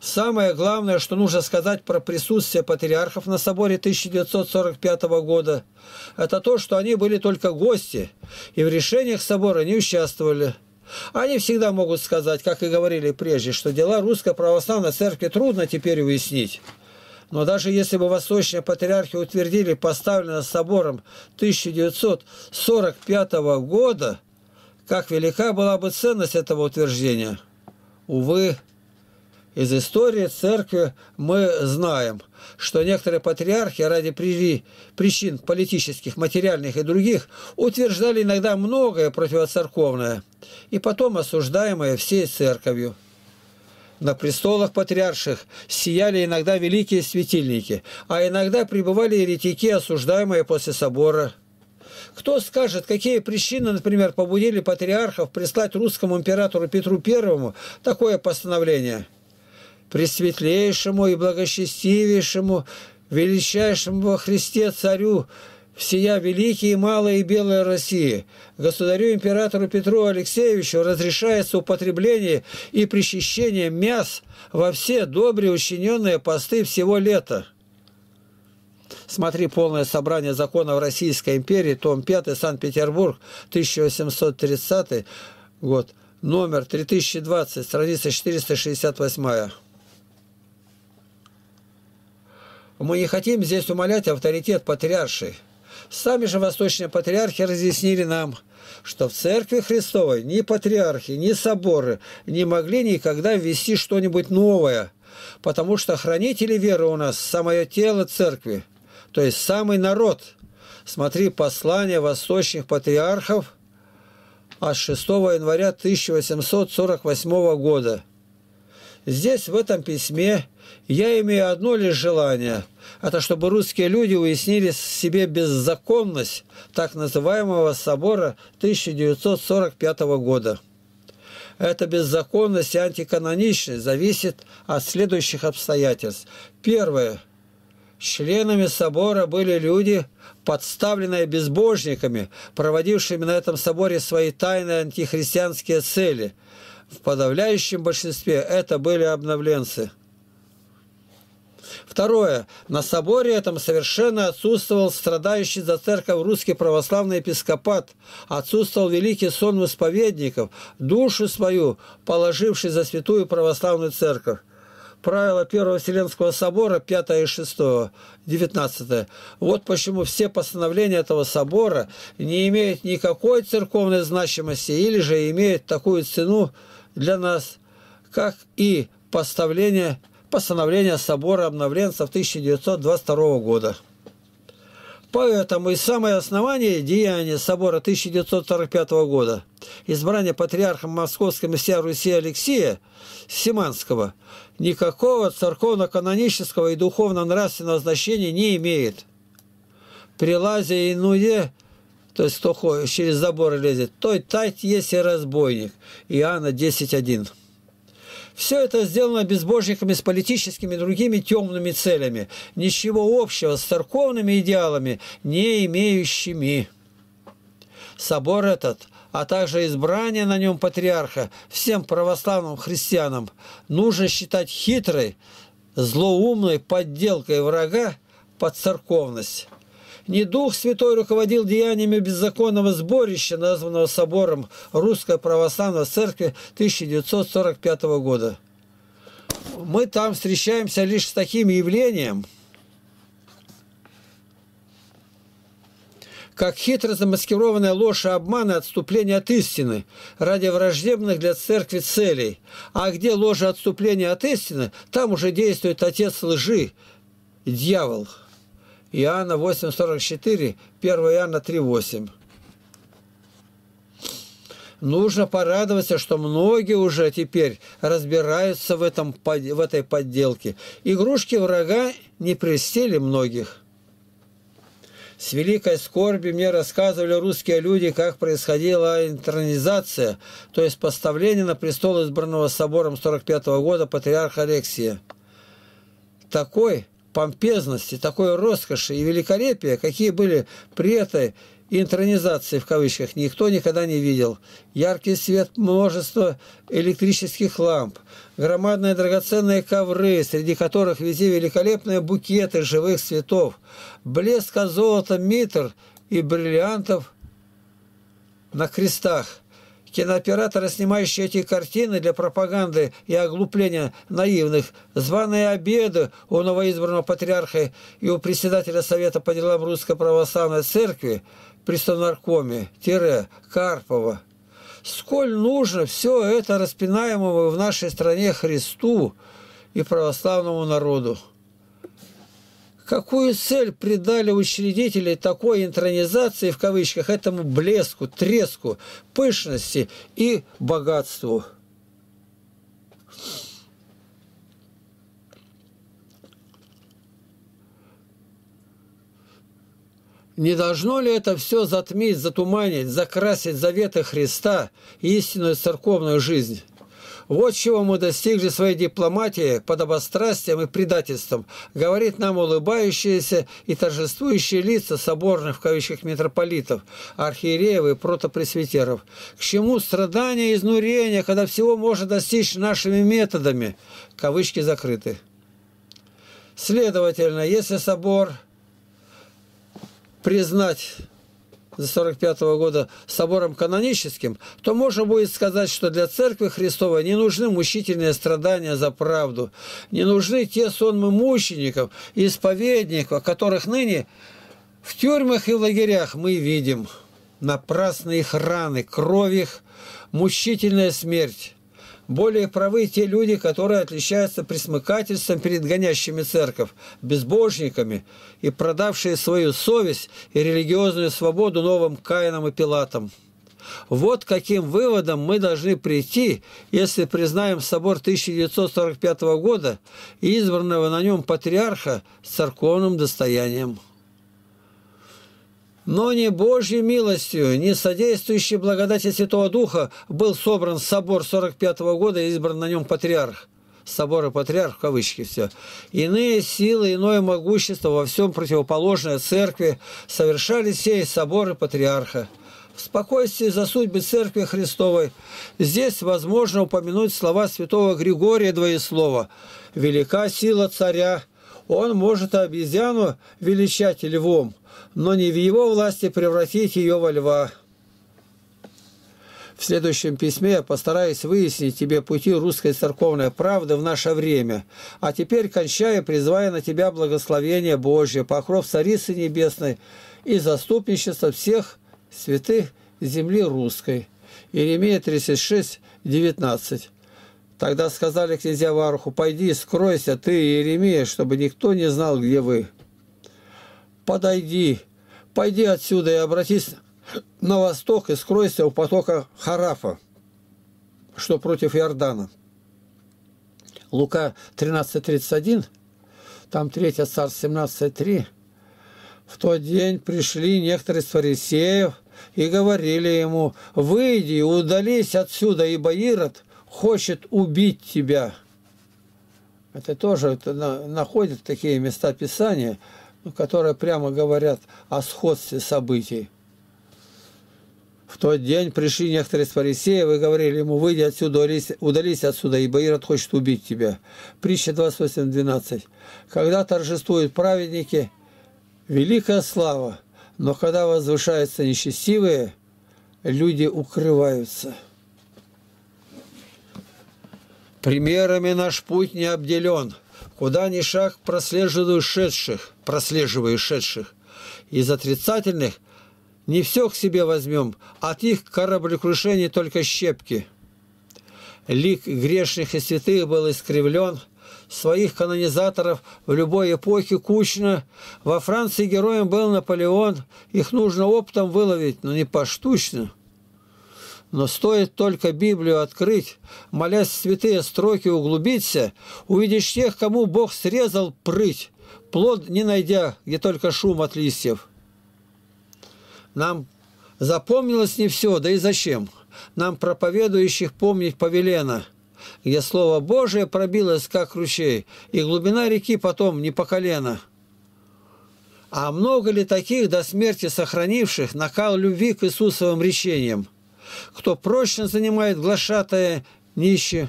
Самое главное, что нужно сказать про присутствие патриархов на соборе 1945 года, это то, что они были только гости и в решениях собора не участвовали. Они всегда могут сказать, как и говорили прежде, что дела Русской Православной Церкви трудно теперь уяснить. Но даже если бы восточные патриархи утвердили поставленное собором 1945 года, как велика была бы ценность этого утверждения? Увы, из истории церкви мы знаем, что некоторые патриархи ради причин политических, материальных и других утверждали иногда многое противоцерковное и потом осуждаемое всей церковью. На престолах патриарших сияли иногда великие светильники, а иногда пребывали еретики, осуждаемые после собора. Кто скажет, какие причины, например, побудили патриархов прислать русскому императору Петру I такое постановление? Пресветлейшему и благочестивейшему, величайшему во Христе царю – всея великие, малые и белая России, государю-императору Петру Алексеевичу разрешается употребление и причащение мяс во все добрые учиненные посты всего лета. Смотри полное собрание законов Российской империи, том 5, Санкт-Петербург, 1830 год, номер 3020, страница 468. Мы не хотим здесь умалять авторитет патриаршей. Сами же восточные патриархи разъяснили нам, что в Церкви Христовой ни патриархи, ни соборы не могли никогда ввести что-нибудь новое, потому что хранители веры у нас – самое тело Церкви, то есть самый народ. Смотри послание восточных патриархов от 6 января 1848 года – Здесь, в этом письме, я имею одно лишь желание – это чтобы русские люди уяснили себе беззаконность так называемого собора 1945 года. Эта беззаконность и антиканоничность зависит от следующих обстоятельств. Первое. Членами собора были люди, подставленные безбожниками, проводившими на этом соборе свои тайные антихристианские цели – в подавляющем большинстве это были обновленцы. Второе. На соборе этом совершенно отсутствовал страдающий за церковь русский православный епископат, отсутствовал великий сон исповедников, душу свою положивший за святую православную церковь. Правила Первого Вселенского собора 5 и 6, 19. Вот почему все постановления этого собора не имеют никакой церковной значимости или же имеют такую цену, для нас, как и поставление, постановление Собора обновленцев 1922 года. Поэтому и самое основание деяния собора 1945 года, избрание патриархом московского мессия Руси Алексея Симанского, никакого церковно-канонического и духовно-нравственного значения не имеет. Прелазия и Нуе то есть, кто через забор лезет, той тать есть и разбойник. Иоанна 10.1. Все это сделано безбожниками с политическими и другими темными целями, ничего общего с церковными идеалами, не имеющими. Собор этот, а также избрание на нем патриарха всем православным христианам нужно считать хитрой, злоумной подделкой врага под церковность. Не Дух Святой руководил деяниями беззаконного сборища, названного собором Русской Православной Церкви 1945 года. Мы там встречаемся лишь с таким явлением, как хитро замаскированная ложь и обман и отступление от истины ради враждебных для церкви целей. А где ложь и отступление от истины, там уже действует отец лжи, дьявол. Иоанна 8.44, 1 Иоанна 3.8. Нужно порадоваться, что многие уже теперь разбираются в, этом, в этой подделке. Игрушки врага не пристели многих. С великой скорби мне рассказывали русские люди, как происходила интернизация, то есть поставление на престол избранного собором 45 -го года патриарха Алексия. Такой помпезности, такой роскоши и великолепия, какие были при этой интронизации в кавычках никто никогда не видел. Яркий свет множества электрических ламп, громадные драгоценные ковры, среди которых везде великолепные букеты живых цветов, блеск золота митр и бриллиантов на крестах – кинооператоры, снимающие эти картины для пропаганды и оглупления наивных, званые обеды у новоизбранного патриарха и у председателя Совета по делам Русской Православной Церкви при Сонаркоме, тире, Карпова. Сколь нужно все это распинаемому в нашей стране Христу и православному народу. Какую цель придали учредители такой интронизации, в кавычках, этому блеску, треску, пышности и богатству? Не должно ли это все затмить, затуманить, закрасить заветы Христа и истинную церковную жизнь? Вот чего мы достигли своей дипломатии под обострастием и предательством, говорит нам улыбающиеся и торжествующие лица соборных в кавычках митрополитов, архиереев и протопресвитеров. К чему страдания и изнурения, когда всего можно достичь нашими методами? Кавычки закрыты. Следовательно, если собор признать 45 -го года собором каноническим, то можно будет сказать, что для церкви Христовой не нужны мучительные страдания за правду, не нужны те сонмы мучеников и исповедников, которых ныне в тюрьмах и лагерях мы видим. Напрасны их раны, кровь их, мучительная смерть. Более правы те люди, которые отличаются присмыкательством перед гонящими церковь, безбожниками и продавшие свою совесть и религиозную свободу новым Каинам и Пилатам. Вот каким выводом мы должны прийти, если признаем собор 1945 года и избранного на нем патриарха с церковным достоянием но не Божьей милостью, не содействующей благодати Святого Духа был собран собор 45 -го года и избран на нем патриарх. Собор и патриарх в кавычки все. Иные силы, иное могущество во всем противоположное церкви совершали сей собор и патриарха. В спокойствии за судьбы Церкви Христовой здесь возможно упомянуть слова святого Григория двоеслова «Велика сила царя, он может обезьяну величать львом» но не в его власти превратить ее во льва. В следующем письме я постараюсь выяснить тебе пути русской церковной правды в наше время. А теперь, кончаю, призывая на тебя благословение Божье, покров Царицы Небесной и заступничество всех святых земли русской. Иеремия 36, 19. Тогда сказали князья Варуху, «Пойди, скройся, ты, Иеремия, чтобы никто не знал, где вы» подойди, пойди отсюда и обратись на восток и скройся у потока Харафа, что против Иордана. Лука 13.31, там 3 царств 17.3. В тот день пришли некоторые из фарисеев и говорили ему, «Выйди, удались отсюда, ибо Ирод хочет убить тебя». Это тоже это находят такие места Писания – которые прямо говорят о сходстве событий. В тот день пришли некоторые из фарисеев и говорили ему, выйди отсюда, удались отсюда, ибо Ирод хочет убить тебя. Притча 28.12. Когда торжествуют праведники, великая слава, но когда возвышаются нечестивые, люди укрываются. Примерами наш путь не обделен – Куда ни шаг прослеживаю шедших, прослеживаю шедших. Из отрицательных не все к себе возьмем, от их кораблекрушений только щепки. Лик грешных и святых был искривлен, своих канонизаторов в любой эпохе кучно. Во Франции героем был Наполеон, их нужно оптом выловить, но не поштучно. Но стоит только Библию открыть, молясь святые строки углубиться, увидишь тех, кому Бог срезал прыть, плод не найдя, где только шум от листьев. Нам запомнилось не все, да и зачем? Нам проповедующих помнить повелено, где Слово Божие пробилось, как ручей, и глубина реки потом не по колено. А много ли таких до смерти сохранивших накал любви к Иисусовым речениям? кто прочно занимает глашатая нищи,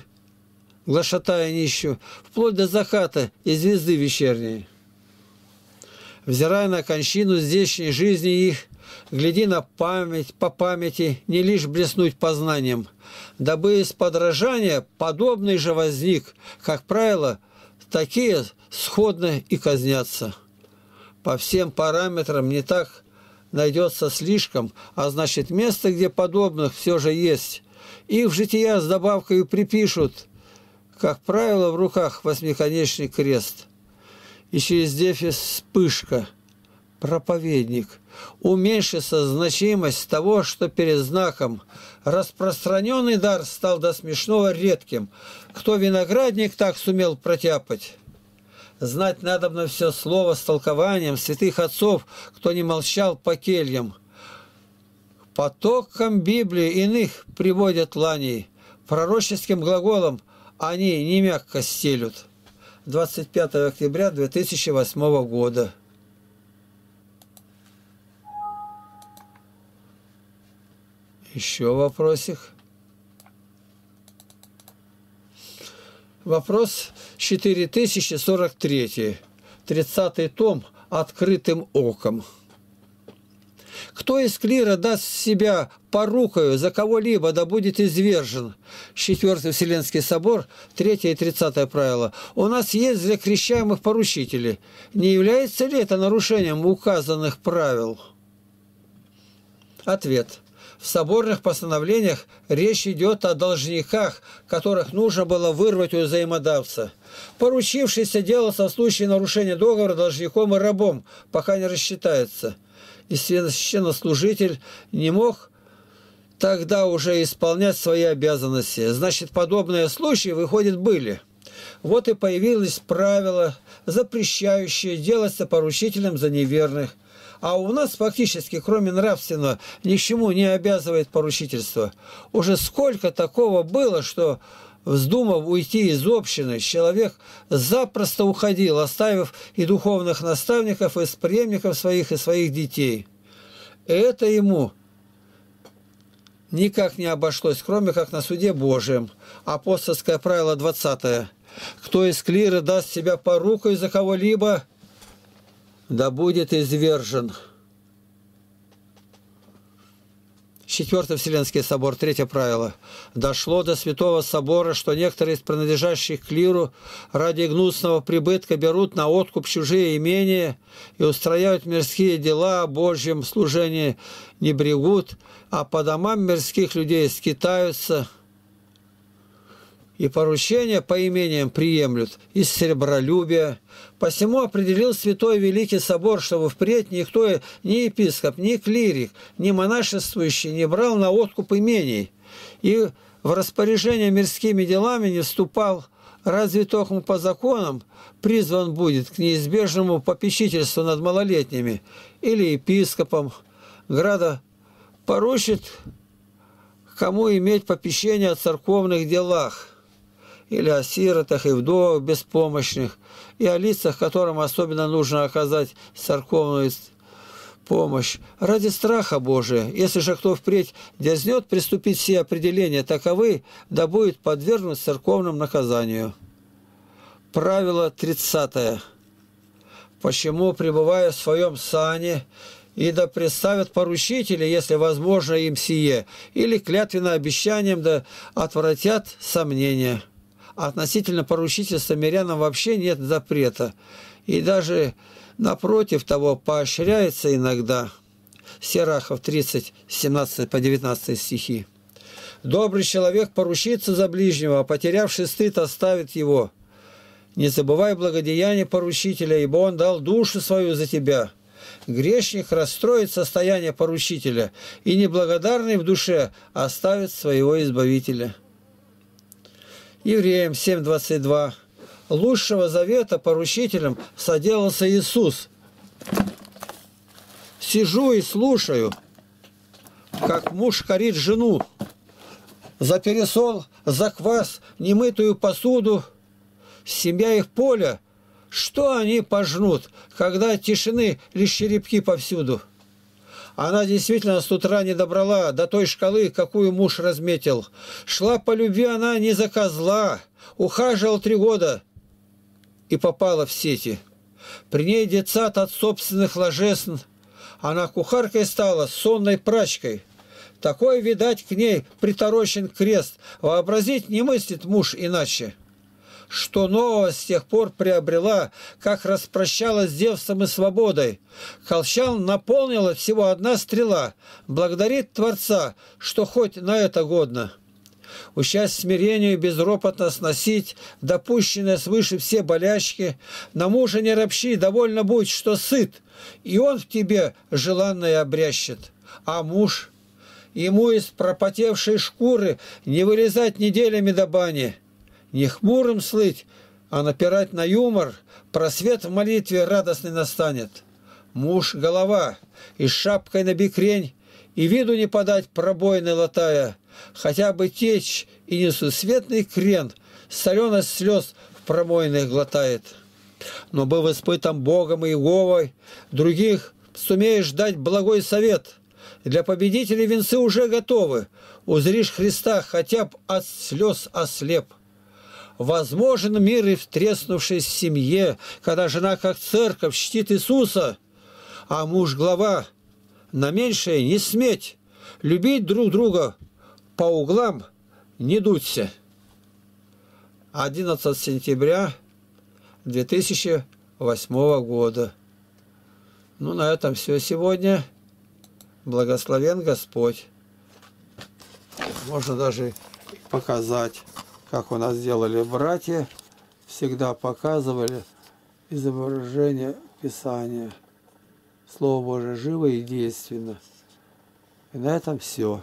глашатая нищу, вплоть до захата и звезды вечерней. Взирая на кончину здешней жизни их, гляди на память, по памяти, не лишь блеснуть познанием, дабы из подражания подобный же возник, как правило, такие сходны и казнятся. По всем параметрам не так найдется слишком, а значит место, где подобных все же есть. Их в жития с добавкой припишут, как правило, в руках восьмиконечный крест. И через дефис вспышка, проповедник. Уменьшится значимость того, что перед знаком. Распространенный дар стал до смешного редким. Кто виноградник так сумел протяпать? Знать надо на все слово с толкованием святых отцов, кто не молчал по кельям. Потоком Библии иных приводят ланей, пророческим глаголом они не мягко стелют. 25 октября 2008 года. Еще вопросик. Вопрос 4043, 30 том «Открытым оком». Кто из клира даст себя порукою за кого-либо, да будет извержен. Четвертый Вселенский собор, третье и тридцатое правило. У нас есть для крещаемых поручителей. Не является ли это нарушением указанных правил? Ответ – в соборных постановлениях речь идет о должниках, которых нужно было вырвать у взаимодавца. Поручившийся делался в случае нарушения договора должником и рабом, пока не рассчитается. И священнослужитель не мог тогда уже исполнять свои обязанности. Значит, подобные случаи, выходят были. Вот и появилось правило, запрещающее делаться поручителем за неверных – а у нас фактически, кроме нравственного, ничему не обязывает поручительство. Уже сколько такого было, что вздумав уйти из общины, человек запросто уходил, оставив и духовных наставников, и преемников своих, и своих детей. Это ему никак не обошлось, кроме как на суде Божьем. Апостольское правило 20. -е. «Кто из клира даст себя порукой за кого-либо, да будет извержен. Четвертый Вселенский собор, третье правило. Дошло до Святого Собора, что некоторые из принадлежащих к лиру ради гнусного прибытка берут на откуп чужие имения и устрояют мирские дела о Божьем служении не брегут, а по домам мирских людей скитаются – и поручения по имениям приемлют из серебролюбия. Посему определил Святой Великий Собор, чтобы впредь никто, ни епископ, ни клирик, ни монашествующий не брал на откуп имений и в распоряжение мирскими делами не вступал. Разве только по законам призван будет к неизбежному попечительству над малолетними или епископом града поручит кому иметь попечение о церковных делах – или о сиротах и вдовах беспомощных, и о лицах, которым особенно нужно оказать церковную помощь, ради страха Божия. Если же кто впредь дерзнет приступить все определения таковы, да будет подвергнут церковному наказанию. Правило 30. Почему, пребывая в своем сане, и да представят поручители, если возможно им сие, или клятвенно обещанием да отвратят сомнения». А относительно поручительства мирянам вообще нет запрета. И даже напротив того поощряется иногда Серахов 30, 17 по 19 стихи. Добрый человек поручится за ближнего, а потерявший стыд оставит его. Не забывай благодеяние поручителя, ибо он дал душу свою за тебя. Грешник расстроит состояние поручителя, и неблагодарный в душе оставит своего избавителя». Евреям 7.22. Лучшего завета поручителем соделался Иисус. Сижу и слушаю, как муж корит жену за пересол, за квас, немытую посуду, семья их поля. Что они пожнут, когда тишины лишь черепки повсюду? Она действительно с утра не добрала до той шкалы, какую муж разметил. Шла по любви она не за козла, ухаживал три года и попала в сети. При ней детсад от собственных ложесн. Она кухаркой стала, сонной прачкой. Такой, видать, к ней приторочен крест. Вообразить не мыслит муж иначе что нового с тех пор приобрела, как распрощалась с Зевсом и свободой. Колчан наполнила всего одна стрела. Благодарит Творца, что хоть на это годно. Участь смирению и безропотно сносить допущенные свыше все болячки, на мужа не ропщи, довольно будет, что сыт, и он в тебе желанное обрящет. А муж, ему из пропотевшей шкуры не вылезать неделями до бани – не хмурым слыть, а напирать на юмор, просвет в молитве радостный настанет. Муж голова, и с шапкой на бикрень, и виду не подать пробоины латая, хотя бы течь и несусветный крен, соленость слез в промойных глотает. Но был испытан Богом и Иеговой, других сумеешь дать благой совет. Для победителей венцы уже готовы, узришь Христа, хотя б от слез ослеп. Возможен мир и в треснувшей семье, когда жена, как церковь, чтит Иисуса, а муж – глава. На меньшее не сметь, любить друг друга по углам не дуться. 11 сентября 2008 года. Ну, на этом все сегодня. Благословен Господь. Можно даже показать как у нас делали братья, всегда показывали изображение Писания. Слово Божие живо и действенно. И на этом все.